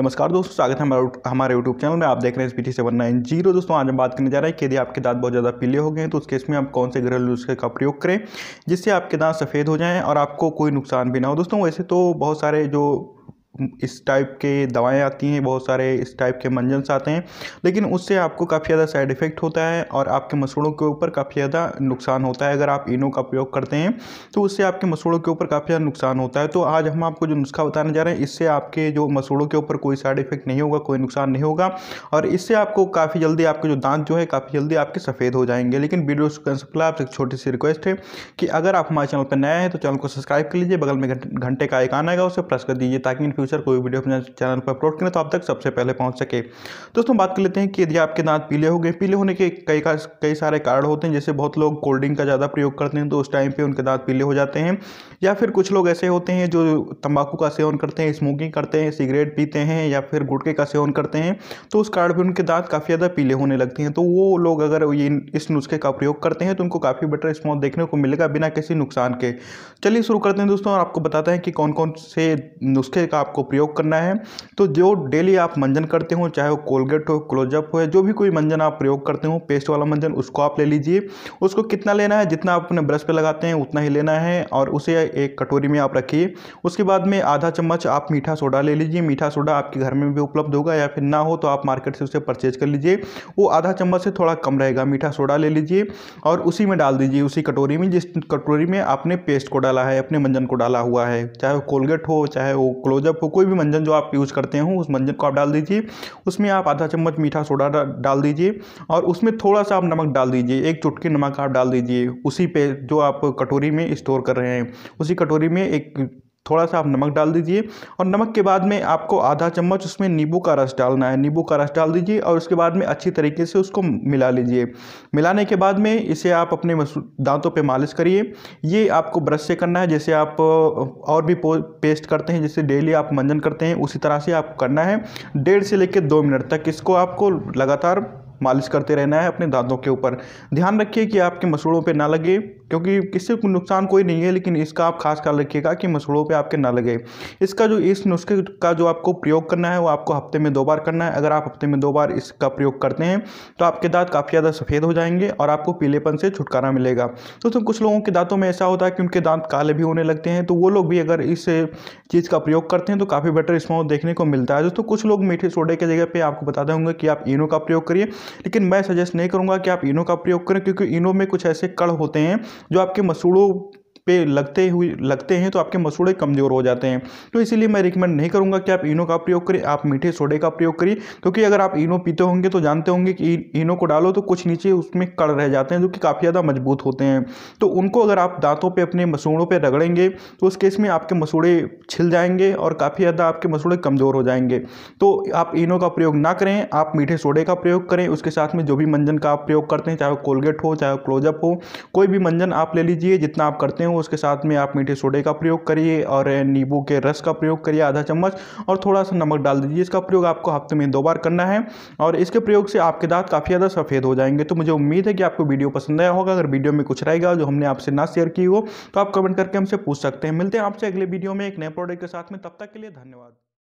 नमस्कार दोस्तों स्वागत है हमारा हमारे यूट्यूब चैनल में आप देख रहे हैं S P T seven nine zero दोस्तों आज हम बात करने जा रहे हैं कि यदि आपके दांत बहुत ज़्यादा पीले हो गए हैं तो उस केस में आप कौन से घरेलू नुस्खे का प्रयोग करें जिससे आपके दांत सफ़ेद हो जाएँ और आपको कोई नुकसान भी ना हो दोस्तों वैसे तो बहुत सारे जो इस टाइप के दवाएं आती हैं बहुत सारे इस टाइप के मंजन्स आते हैं लेकिन उससे आपको काफ़ी ज़्यादा साइड इफ़ेक्ट होता है और आपके मसूड़ों के ऊपर काफ़ी ज़्यादा नुकसान होता है अगर आप इनो का प्रयोग करते हैं तो उससे आपके मसूड़ों के ऊपर काफ़ी ज़्यादा नुकसान होता है तो आज हम आपको जो नुस्खा बताने जा रहे हैं इससे आपके जो मसूड़ों के ऊपर कोई साइड इफ़ेक्ट नहीं होगा कोई नुकसान नहीं होगा और इससे आपको काफ़ी जल्दी आपके जो दांत जो है काफ़ी जल्दी आपके सफ़ेद हो जाएंगे लेकिन वीडियो से आपसे एक छोटी सी रिक्वेस्ट है कि अगर आप हमारे चैनल पर नया है तो चैनल को सब्सक्राइब कर लीजिए बगल में घंटे का एक आना आएगा उसे प्रेस कर दीजिए ताकि इन फ्यूचर फ्यूचर कोई वीडियो अपने चैनल पर अपलोड करें तो आप तक सबसे पहले पहुंच सके दोस्तों बात कर लेते हैं कि यदि आपके दांत पीले हो गए पीले होने के कई कई सारे कारण होते हैं जैसे बहुत लोग कोल्ड ड्रिंक का ज़्यादा प्रयोग करते हैं तो उस टाइम पर उनके दांत पीले हो जाते हैं या फिर कुछ लोग ऐसे होते हैं जो तंबाकू का सेवन करते हैं स्मोकिंग करते हैं सिगरेट पीते हैं या फिर गुटके का सेवन करते हैं तो उस कारण पर उनके दांत काफ़ी ज़्यादा पीले होने लगते हैं तो वो लोग अगर ये इस नुस्खे का प्रयोग करते हैं तो उनको काफ़ी बेटर स्मॉल देखने को मिलेगा बिना किसी नुकसान के चलिए शुरू करते हैं दोस्तों और आपको बताते हैं कि कौन कौन से नुस्खे का आप आपको प्रयोग करना है तो जो डेली आप मंजन करते हो चाहे वो कोलगेट हो क्लोजअप हो जो भी कोई मंजन आप प्रयोग करते हो पेस्ट वाला मंजन उसको आप ले लीजिए उसको कितना लेना है जितना आप अपने ब्रश पर लगाते हैं उतना ही लेना है और उसे एक कटोरी में आप रखिए उसके बाद में आधा चम्मच आप मीठा सोडा ले लीजिए मीठा सोडा आपके घर में भी उपलब्ध होगा या फिर ना हो तो आप मार्केट से उसे परचेज कर लीजिए वो आधा चम्मच से थोड़ा कम रहेगा मीठा सोडा ले लीजिए और उसी में डाल दीजिए उसी कटोरी में जिस कटोरी में आपने पेस्ट को डाला है अपने मंजन को डाला हुआ है चाहे वो कोलगेट हो चाहे वो क्लोजअप हो कोई भी मंजन जो आप यूज़ करते हो उस मंजन को आप डाल दीजिए उसमें आप आधा चम्मच मीठा सोडा डाल दीजिए और उसमें थोड़ा सा आप नमक डाल दीजिए एक चुटकी नमक आप डाल दीजिए उसी पे जो आप कटोरी में स्टोर कर रहे हैं उसी कटोरी में एक थोड़ा सा आप नमक डाल दीजिए और नमक के बाद में आपको आधा चम्मच उसमें नींबू का रस डालना है नींबू का रस डाल दीजिए और उसके बाद में अच्छी तरीके से उसको मिला लीजिए मिलाने के बाद में इसे आप अपने दांतों पे मालिश करिए ये आपको ब्रश से करना है जैसे आप और भी पेस्ट करते हैं जैसे डेली आप मंजन करते हैं उसी तरह से आपको करना है डेढ़ से लेकर दो मिनट तक इसको आपको लगातार मालिश करते रहना है अपने दांतों के ऊपर ध्यान रखिए कि आपके मसूड़ों पर ना लगे क्योंकि किसी को नुकसान कोई नहीं है लेकिन इसका आप खास ख्याल रखिएगा कि मसूड़ों पे आपके ना लगे इसका जो इस नुस्खे का जो आपको प्रयोग करना है वो आपको हफ्ते में दो बार करना है अगर आप हफ्ते में दो बार इसका प्रयोग करते हैं तो आपके दांत काफ़ी ज़्यादा सफ़ेद हो जाएंगे और आपको पीलेपन से छुटकारा मिलेगा दोस्तों तो कुछ लोगों के दांतों में ऐसा होता है कि उनके दांत काले भी होने लगते हैं तो वो लोग भी अगर इस चीज़ का प्रयोग करते हैं तो काफ़ी बेटर इसमें देखने को मिलता है दोस्तों कुछ लोग मीठे सोडे की जगह पर आपको बता होंगे कि आप इनो का प्रयोग करिए लेकिन मैं सजेस्ट नहीं करूँगा कि आप इनो का प्रयोग करें क्योंकि इनो में कुछ ऐसे कड़ होते हैं जो आपके मसूड़ों पे लगते हुए लगते हैं तो आपके मसूड़े कमज़ोर हो जाते हैं तो इसीलिए मैं रिकमेंड नहीं करूँगा कि आप इनो का प्रयोग करें आप मीठे सोडे का प्रयोग करिए क्योंकि अगर आप इनो पीते होंगे तो जानते होंगे कि इनो को डालो तो कुछ नीचे उसमें कड़ रह जाते हैं जो कि काफ़ी ज़्यादा मजबूत होते हैं तो उनको अगर आप दांतों पर अपने मसूड़ों पर रगड़ेंगे तो उस केस में आपके मसूड़े छिल जाएंगे और काफ़ी ज़्यादा आपके मसूड़े कमज़ोर हो जाएंगे तो आप इनो का प्रयोग ना करें आप मीठे सोडे का प्रयोग करें उसके साथ में जो भी मंजन का आप प्रयोग करते हैं चाहे कोलगेट हो चाहे क्लोजअप हो कोई भी मंजन आप ले लीजिए जितना आप करते हैं हो उसके साथ में आप मीठे सोडे का प्रयोग करिए और नींबू के रस का प्रयोग करिए आधा चम्मच और थोड़ा सा नमक डाल दीजिए इसका प्रयोग आपको हफ्ते में दो बार करना है और इसके प्रयोग से आपके दांत काफ़ी ज़्यादा सफ़ेद हो जाएंगे तो मुझे उम्मीद है कि आपको वीडियो पसंद आया होगा अगर वीडियो में कुछ रहेगा जो हमने आपसे ना शेयर की हो तो आप कमेंट करके हमसे पूछ सकते हैं मिलते हैं आपसे अगले वीडियो में एक नए प्रोडक्ट के साथ में तब तक के लिए धन्यवाद